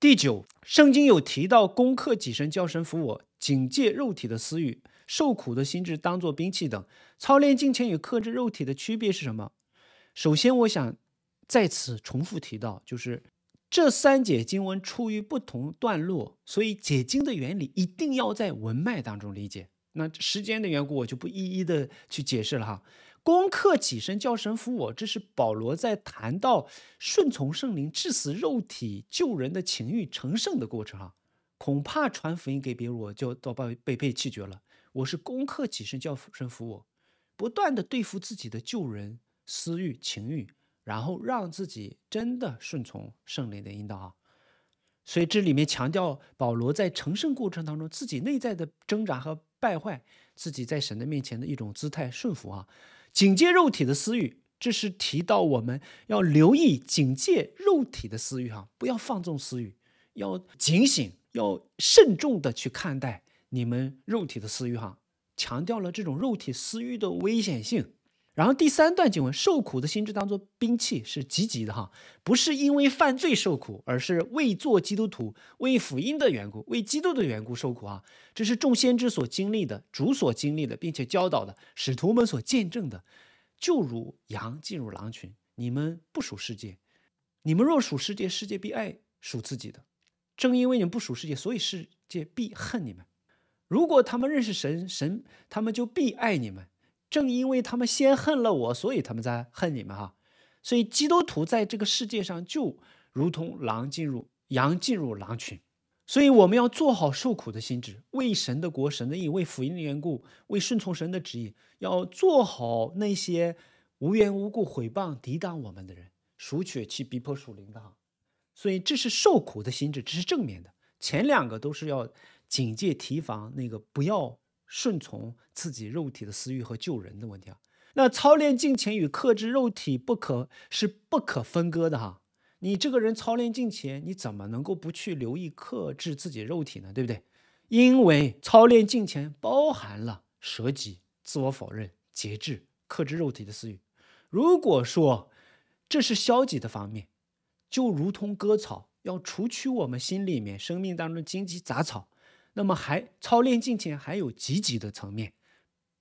第九，圣经有提到攻克己身、教神服我、警戒肉体的私欲、受苦的心智当做兵器等。操练金钱与克制肉体的区别是什么？首先，我想在此重复提到，就是这三节经文出于不同段落，所以解经的原理一定要在文脉当中理解。那时间的缘故，我就不一一的去解释了哈。攻克己身，叫神服我。这是保罗在谈到顺从圣灵、致死肉体、救人的情欲、成圣的过程上。恐怕传福音给别人，我就都把被被拒绝了。我是攻克己身，叫神服我，不断的对付自己的救人私欲情欲，然后让自己真的顺从圣灵的引导啊。所以这里面强调保罗在成圣过程当中自己内在的挣扎和败坏，自己在神的面前的一种姿态顺服啊。警戒肉体的私欲，这是提到我们要留意警戒肉体的私欲，哈，不要放纵私欲，要警醒，要慎重的去看待你们肉体的私欲，哈，强调了这种肉体私欲的危险性。然后第三段经文，受苦的心智当做兵器是积极的哈，不是因为犯罪受苦，而是为做基督徒、为福音的缘故、为基督的缘故受苦啊。这是众先知所经历的，主所经历的，并且教导的使徒们所见证的。就如羊进入狼群，你们不属世界，你们若属世界，世界必爱属自己的。正因为你们不属世界，所以世界必恨你们。如果他们认识神，神他们就必爱你们。正因为他们先恨了我，所以他们在恨你们哈。所以基督徒在这个世界上就如同狼进入羊进入狼群，所以我们要做好受苦的心智，为神的国、神的义、为福音的缘故、为顺从神的旨意，要做好那些无缘无故毁谤、抵挡我们的人，赎血其逼迫属灵的哈。所以这是受苦的心智，这是正面的。前两个都是要警戒提防那个不要。顺从自己肉体的私欲和救人的问题啊，那操练敬前与克制肉体不可是不可分割的哈。你这个人操练敬前，你怎么能够不去留意克制自己肉体呢？对不对？因为操练敬前包含了舍己、自我否认、节制、克制肉体的私欲。如果说这是消极的方面，就如同割草，要除去我们心里面生命当中的荆棘杂草。那么，还操练境前还有积极的层面，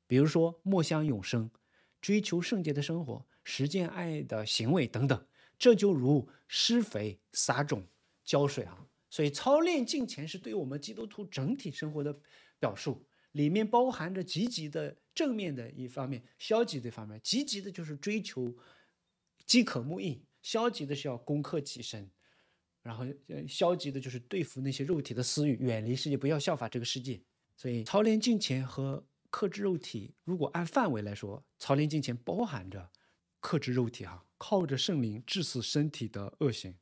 比如说，默想永生，追求圣洁的生活，实践爱的行为等等。这就如施肥、撒种、浇水啊。所以，操练境前是对我们基督徒整体生活的表述，里面包含着积极的正面的一方面，消极的一方面。积极的就是追求饥渴慕义，消极的是要攻克己身。然后，消极的就是对付那些肉体的私欲，远离世界，不要效法这个世界。所以，曹莲净前和克制肉体，如果按范围来说，曹莲净前包含着克制肉体，哈，靠着圣灵致死身体的恶行。